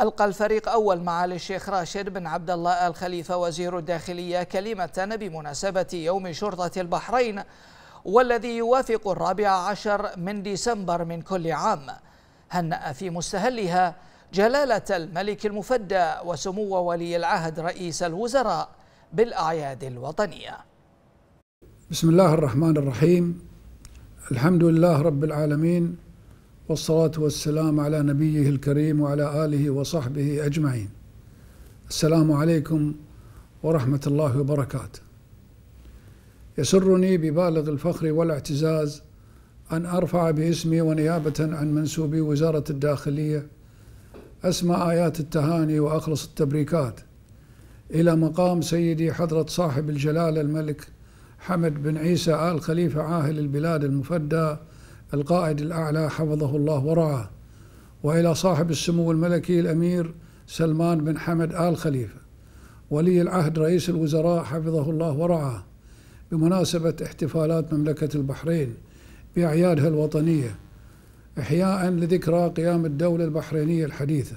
ألقى الفريق أول معالي الشيخ راشد بن عبد الله الخليفة وزير الداخلية كلمة بمناسبة يوم شرطة البحرين والذي يوافق الرابع عشر من ديسمبر من كل عام هنأ في مستهلها جلالة الملك المفدى وسمو ولي العهد رئيس الوزراء بالأعياد الوطنية بسم الله الرحمن الرحيم الحمد لله رب العالمين والصلاة والسلام على نبيه الكريم وعلى آله وصحبه أجمعين السلام عليكم ورحمة الله وبركاته يسرني ببالغ الفخر والاعتزاز أن أرفع باسمي ونيابة عن منسوبي وزارة الداخلية أسمى آيات التهاني وأخلص التبريكات إلى مقام سيدي حضرة صاحب الجلالة الملك حمد بن عيسى آل خليفة عاهل البلاد المفدى القائد الأعلى حفظه الله ورعاه وإلى صاحب السمو الملكي الأمير سلمان بن حمد آل خليفة ولي العهد رئيس الوزراء حفظه الله ورعاه بمناسبة احتفالات مملكة البحرين بأعيادها الوطنية إحياء لذكرى قيام الدولة البحرينية الحديثة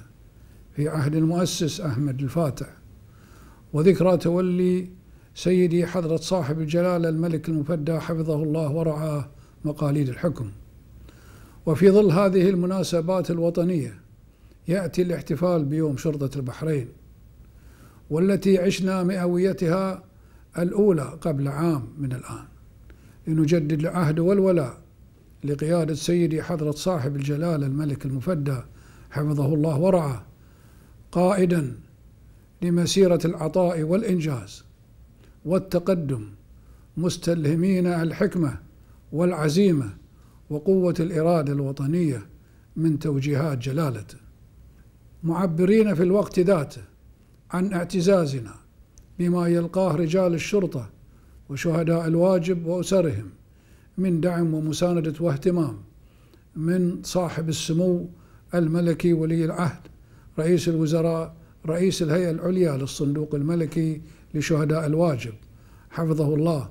في عهد المؤسس أحمد الفاتح وذكرى تولي سيدي حضرة صاحب الجلالة الملك المفدى حفظه الله ورعاه مقاليد الحكم وفي ظل هذه المناسبات الوطنية يأتي الاحتفال بيوم شرطة البحرين والتي عشنا مئويتها الأولى قبل عام من الآن لنجدد العهد والولاء لقيادة سيدي حضرة صاحب الجلالة الملك المفدى حفظه الله ورعاه قائدا لمسيرة العطاء والإنجاز والتقدم مستلهمين الحكمه والعزيمه وقوه الاراده الوطنيه من توجيهات جلالته معبرين في الوقت ذاته عن اعتزازنا بما يلقاه رجال الشرطه وشهداء الواجب واسرهم من دعم ومسانده واهتمام من صاحب السمو الملكي ولي العهد رئيس الوزراء رئيس الهيئه العليا للصندوق الملكي لشهداء الواجب حفظه الله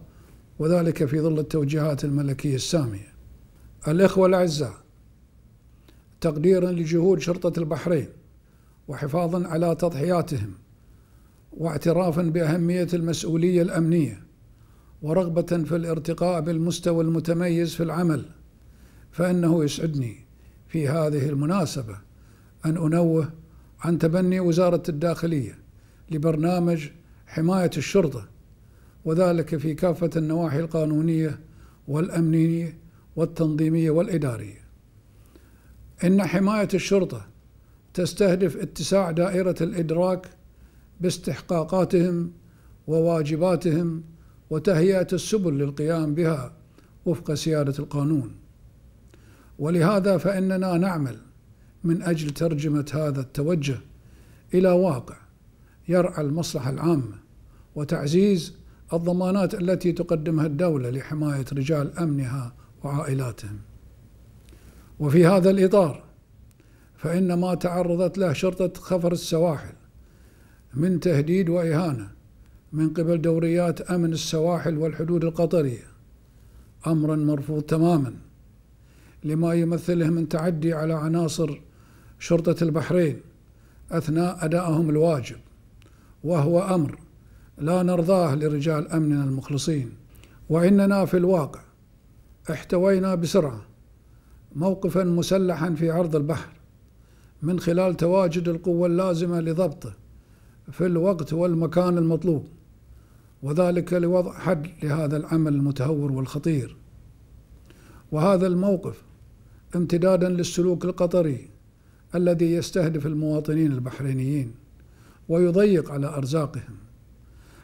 وذلك في ظل التوجيهات الملكية السامية الإخوة الأعزاء تقديرا لجهود شرطة البحرين وحفاظا على تضحياتهم واعترافا بأهمية المسؤولية الأمنية ورغبة في الارتقاء بالمستوى المتميز في العمل فإنه يسعدني في هذه المناسبة أن أنوه عن تبني وزارة الداخلية لبرنامج حماية الشرطة وذلك في كافة النواحي القانونية والأمنية والتنظيمية والإدارية إن حماية الشرطة تستهدف اتساع دائرة الإدراك باستحقاقاتهم وواجباتهم وتهيئة السبل للقيام بها وفق سيادة القانون ولهذا فإننا نعمل من أجل ترجمة هذا التوجه إلى واقع يرعى المصلحة العامة وتعزيز الضمانات التي تقدمها الدولة لحماية رجال أمنها وعائلاتهم وفي هذا الإطار فإن ما تعرضت له شرطة خفر السواحل من تهديد وإهانة من قبل دوريات أمن السواحل والحدود القطرية أمر مرفوض تماما لما يمثله من تعدي على عناصر شرطة البحرين أثناء أدائهم الواجب وهو أمر لا نرضاه لرجال أمننا المخلصين وإننا في الواقع احتوينا بسرعة موقفا مسلحا في عرض البحر من خلال تواجد القوة اللازمة لضبطه في الوقت والمكان المطلوب وذلك لوضع حد لهذا العمل المتهور والخطير وهذا الموقف امتدادا للسلوك القطري الذي يستهدف المواطنين البحرينيين ويضيق على ارزاقهم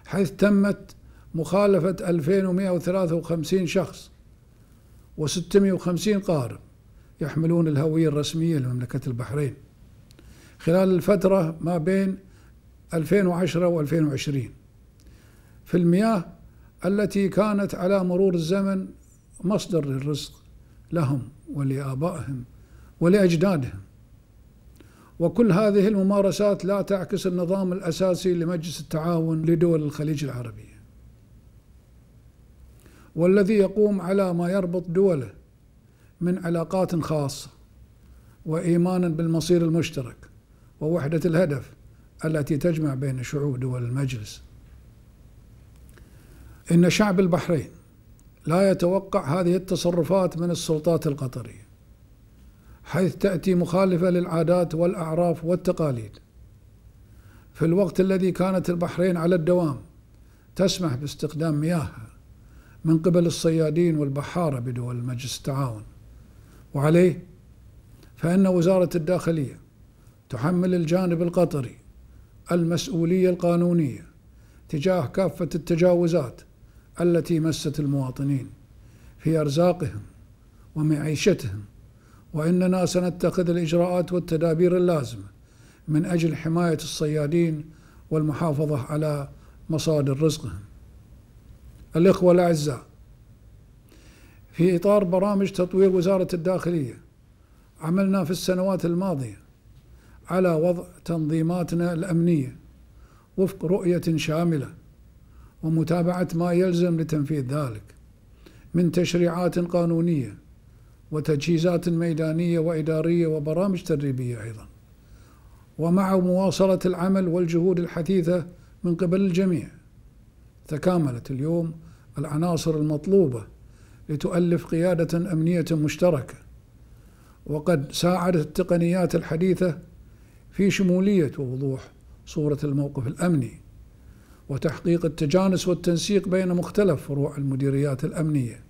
حيث تمت مخالفة 2153 شخص و650 قارب يحملون الهوية الرسمية لمملكة البحرين خلال الفترة ما بين 2010 و2020 في المياه التي كانت على مرور الزمن مصدر للرزق لهم ولآبائهم ولأجدادهم وكل هذه الممارسات لا تعكس النظام الأساسي لمجلس التعاون لدول الخليج العربية والذي يقوم على ما يربط دوله من علاقات خاصة وإيمانا بالمصير المشترك ووحدة الهدف التي تجمع بين شعوب دول المجلس إن شعب البحرين لا يتوقع هذه التصرفات من السلطات القطرية حيث تأتي مخالفة للعادات والأعراف والتقاليد في الوقت الذي كانت البحرين على الدوام تسمح باستخدام مياهها من قبل الصيادين والبحارة بدول مجلس التعاون وعليه فإن وزارة الداخلية تحمل الجانب القطري المسؤولية القانونية تجاه كافة التجاوزات التي مست المواطنين في أرزاقهم ومعيشتهم وإننا سنتخذ الإجراءات والتدابير اللازمة من أجل حماية الصيادين والمحافظة على مصادر رزقهم الإخوة الأعزاء في إطار برامج تطوير وزارة الداخلية عملنا في السنوات الماضية على وضع تنظيماتنا الأمنية وفق رؤية شاملة ومتابعة ما يلزم لتنفيذ ذلك من تشريعات قانونية وتجهيزات ميدانية وإدارية وبرامج تدريبية أيضا ومع مواصلة العمل والجهود الحثيثة من قبل الجميع تكاملت اليوم العناصر المطلوبة لتؤلف قيادة أمنية مشتركة وقد ساعدت التقنيات الحديثة في شمولية ووضوح صورة الموقف الأمني وتحقيق التجانس والتنسيق بين مختلف فروع المديريات الأمنية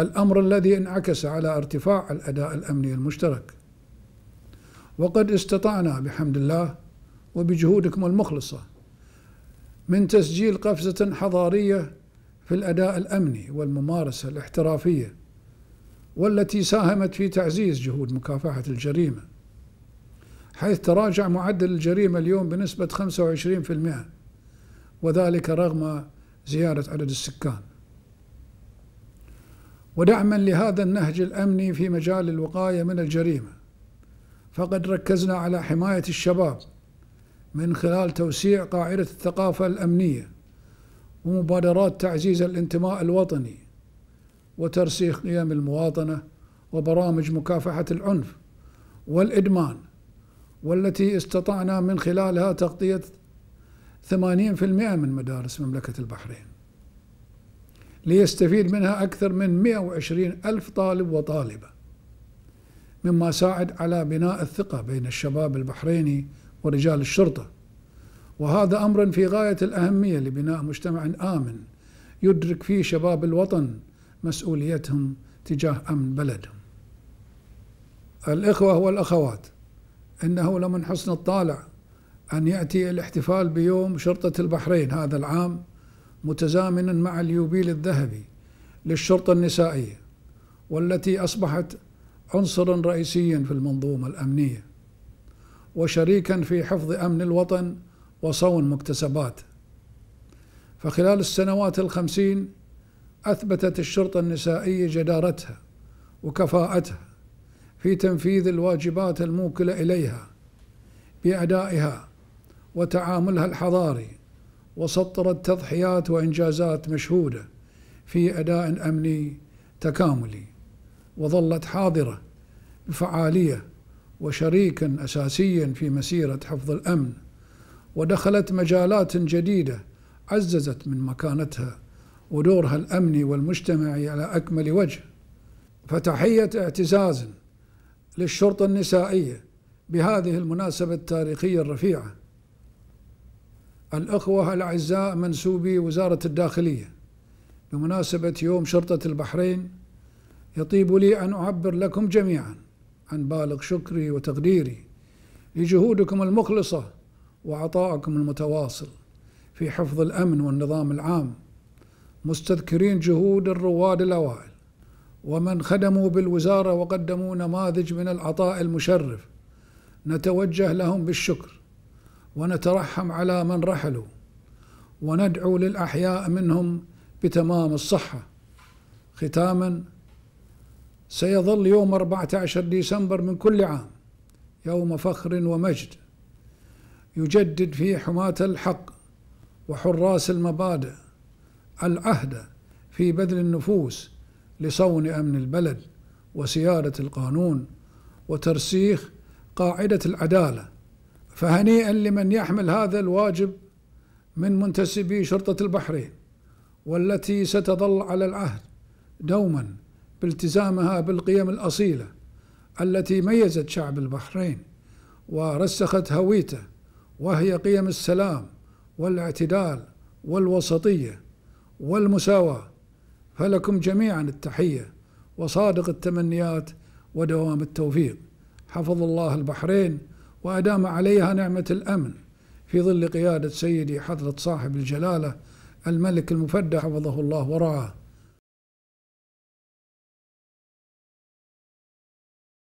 الأمر الذي انعكس على ارتفاع الأداء الأمني المشترك وقد استطعنا بحمد الله وبجهودكم المخلصة من تسجيل قفزة حضارية في الأداء الأمني والممارسة الاحترافية والتي ساهمت في تعزيز جهود مكافحة الجريمة حيث تراجع معدل الجريمة اليوم بنسبة 25% وذلك رغم زيادة عدد السكان ودعما لهذا النهج الامني في مجال الوقايه من الجريمه فقد ركزنا على حمايه الشباب من خلال توسيع قاعده الثقافه الامنيه ومبادرات تعزيز الانتماء الوطني وترسيخ قيم المواطنه وبرامج مكافحه العنف والادمان والتي استطعنا من خلالها تغطيه 80% من مدارس مملكه البحرين ليستفيد منها أكثر من 120 ألف طالب وطالبة مما ساعد على بناء الثقة بين الشباب البحريني ورجال الشرطة وهذا أمر في غاية الأهمية لبناء مجتمع آمن يدرك فيه شباب الوطن مسؤوليتهم تجاه أمن بلدهم الإخوة والأخوات إنه لمن حسن الطالع أن يأتي الاحتفال بيوم شرطة البحرين هذا العام متزامنا مع اليوبيل الذهبي للشرطة النسائية والتي أصبحت عنصرا رئيسيا في المنظومة الأمنية وشريكا في حفظ أمن الوطن وصون مكتسباته فخلال السنوات الخمسين أثبتت الشرطة النسائية جدارتها وكفاءتها في تنفيذ الواجبات الموكلة إليها بأدائها وتعاملها الحضاري وسطرت تضحيات وإنجازات مشهودة في أداء أمني تكاملي وظلت حاضرة بفعالية وشريكا أساسيا في مسيرة حفظ الأمن ودخلت مجالات جديدة عززت من مكانتها ودورها الأمني والمجتمعي على أكمل وجه فتحية اعتزاز للشرطة النسائية بهذه المناسبة التاريخية الرفيعة الأخوة الأعزاء منسوبي وزارة الداخلية بمناسبة يوم شرطة البحرين يطيب لي أن أعبر لكم جميعا عن بالغ شكري وتقديري لجهودكم المخلصة وعطائكم المتواصل في حفظ الأمن والنظام العام مستذكرين جهود الرواد الأوائل ومن خدموا بالوزارة وقدموا نماذج من العطاء المشرف نتوجه لهم بالشكر ونترحم على من رحلوا وندعو للأحياء منهم بتمام الصحة ختاما سيظل يوم 14 ديسمبر من كل عام يوم فخر ومجد يجدد فيه حماة الحق وحراس المبادئ العهد في بذل النفوس لصون أمن البلد وسيادة القانون وترسيخ قاعدة العدالة فهنيئا لمن يحمل هذا الواجب من منتسبي شرطة البحرين والتي ستظل على العهد دوما بالتزامها بالقيم الأصيلة التي ميزت شعب البحرين ورسخت هويته وهي قيم السلام والاعتدال والوسطية والمساواة فلكم جميعا التحية وصادق التمنيات ودوام التوفيق حفظ الله البحرين وأدام عليها نعمة الأمن في ظل قيادة سيدي حضرة صاحب الجلالة الملك المفدى حفظه الله ورعاه